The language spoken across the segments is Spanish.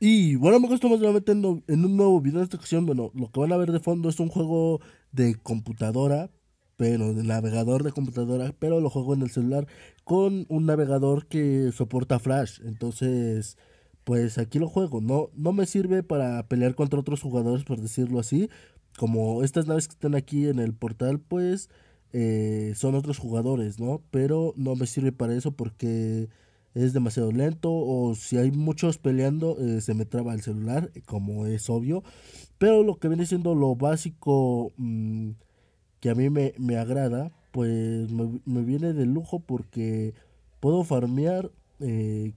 Y bueno, amigos, estamos nuevamente en, un nuevo video. de esta ocasión, bueno, lo que van a ver de fondo es un juego de computadora, pero de navegador de computadora, pero lo juego en el celular con un navegador que soporta Flash. Entonces, pues aquí lo juego. No, no me sirve para pelear contra otros jugadores, por decirlo así. Como estas naves que están aquí en el portal, pues eh, son otros jugadores, ¿no? Pero no me sirve para eso porque es demasiado lento o si hay muchos peleando eh, se me traba el celular, eh, como es obvio. Pero lo que viene siendo lo básico mm, que a mí me, agrada, pues me, viene de lujo porque puedo farmear eh,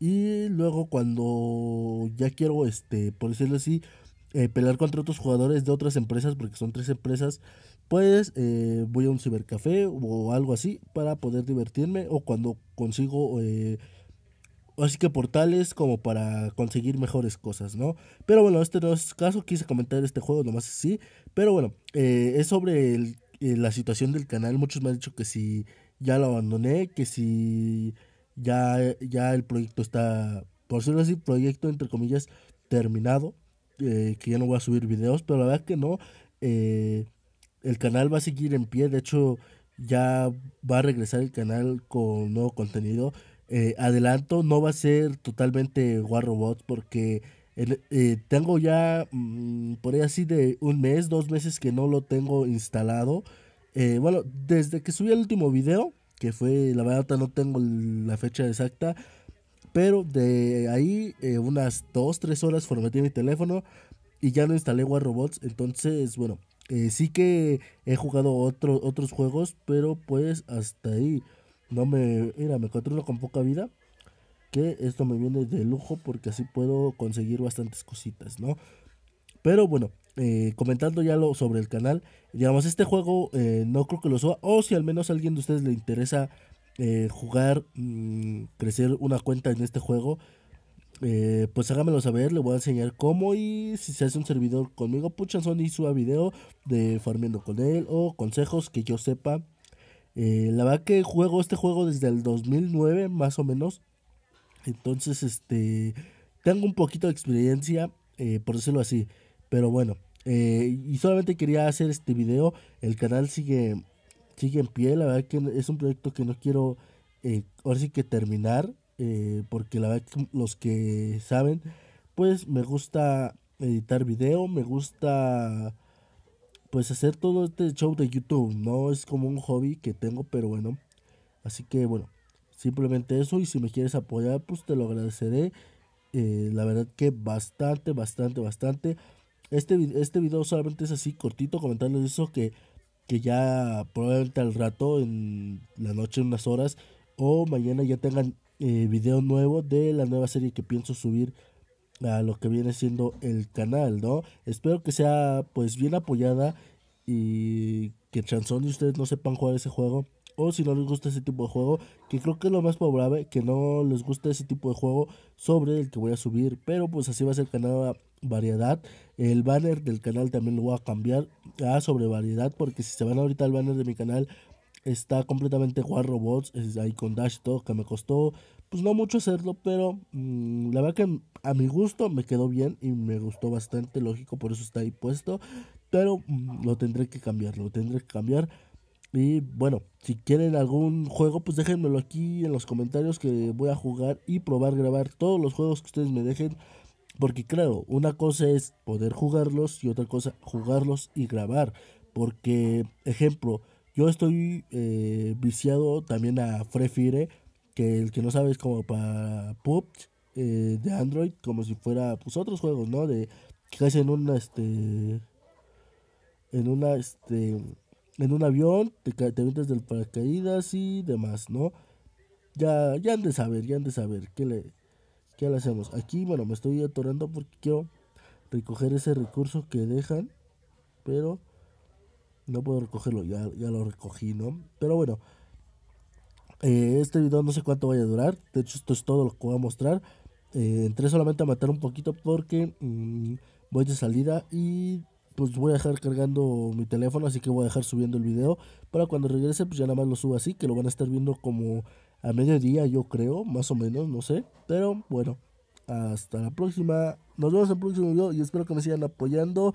y luego cuando ya quiero, este, por decirlo así, eh, pelear contra otros jugadores de otras empresas, porque son tres empresas, pues eh, voy a un cibercafé o algo así para poder divertirme o cuando consigo... Eh, así que portales como para conseguir mejores cosas, ¿no? Pero bueno, este no es caso, quise comentar este juego nomás así, pero bueno, es sobre la situación del canal, muchos me han dicho que si ya lo abandoné, que si ya, ya el proyecto está, por decirlo así, proyecto entre comillas terminado, eh, que ya no voy a subir videos, pero la verdad que no. Eh, el canal va a seguir en pie, de hecho ya va a regresar el canal con nuevo contenido. Eh, adelanto, no va a ser totalmente War Robots porque tengo ya mm, por ahí así de un mes, dos meses que no lo tengo instalado. bueno, desde que subí el último video, que fue, la verdad no tengo la fecha exacta, pero de ahí unas 2, 3 horas formaté mi teléfono y ya no instalé War Robots. Entonces, bueno, eh, sí que he jugado otros otros juegos, pero pues hasta ahí. No me. Mira, me encontré uno con poca vida. Que esto me viene de lujo porque así puedo conseguir bastantes cositas, ¿no? Pero bueno, eh, comentando ya lo sobre el canal, digamos, este juego eh, no creo que lo suba, o si al menos a alguien de ustedes le interesa jugar, mm, crecer una cuenta en este juego, eh, pues hágamelo saber, le voy a enseñar cómo y si se hace un servidor conmigo, Puchanzón y suba video de farmiendo con él o consejos que yo sepa. Eh, la verdad que juego este juego desde el 2009 más o menos. Entonces, este, tengo un poquito de experiencia, eh, por decirlo así. Pero bueno, y solamente quería hacer este video. El canal sigue, sigue en pie, la verdad que es un proyecto que no quiero, ahora sí que terminar eh, porque la verdad los que saben, pues me gusta editar video, me gusta pues hacer todo este show de YouTube, no es como un hobby que tengo, pero bueno, así que bueno, simplemente eso y si me quieres apoyar, pues te lo agradeceré. Eh, la verdad que bastante, bastante, bastante. Este, este video solamente es así cortito, comentarles eso que, que ya probablemente al rato, en la noche, en unas horas, o mañana ya tengan eh, video nuevo de la nueva serie que pienso subir a lo que viene siendo el canal, ¿no? Espero que sea pues bien apoyada y que Chanson y ustedes no sepan jugar ese juego o si no les gusta ese tipo de juego, que creo que es lo más probable que no les guste ese tipo de juego sobre el que voy a subir, pero pues así va a ser el canal variedad. El banner del canal también lo voy a cambiar a sobre variedad porque si se van ahorita al banner de mi canal Está completamente War Robots, es ahí con Dash todo que me costó, pues no mucho hacerlo, pero mm, la verdad que a mi gusto me quedó bien y me gustó bastante, lógico, por eso está ahí puesto, pero mm, lo tendré que cambiar, lo tendré que cambiar. Y bueno, si quieren algún juego, pues déjenmelo aquí en los comentarios que voy a jugar y probar grabar todos los juegos que ustedes me dejen. Porque claro, una cosa es poder jugarlos y otra cosa jugarlos y grabar. Porque, ejemplo, yo estoy eh, viciado también a Frefire, que el que no sabe es como para PUBG eh, de Android, como si fuera pues otros juegos, ¿no? De que en una este en una este en un avión, te, te metes del paracaídas y demás, ¿no? Ya ya han de saber, ya han de saber qué le qué le hacemos. Aquí, bueno, me estoy atorando porque quiero recoger ese recurso que dejan, pero no puedo recogerlo, ya, ya lo recogí, ¿no? Pero bueno, eh, este video no sé cuánto vaya a durar. De hecho, esto es todo lo que voy a mostrar. Eh, entré solamente a matar un poquito porque mm, voy de salida y pues voy a dejar cargando mi teléfono, así que voy a dejar subiendo el video. Para cuando regrese, pues ya nada más lo subo así, que lo van a estar viendo como a mediodía, yo creo, más o menos, no sé. Pero bueno, hasta la próxima. Nos vemos en el próximo video y espero que me sigan apoyando.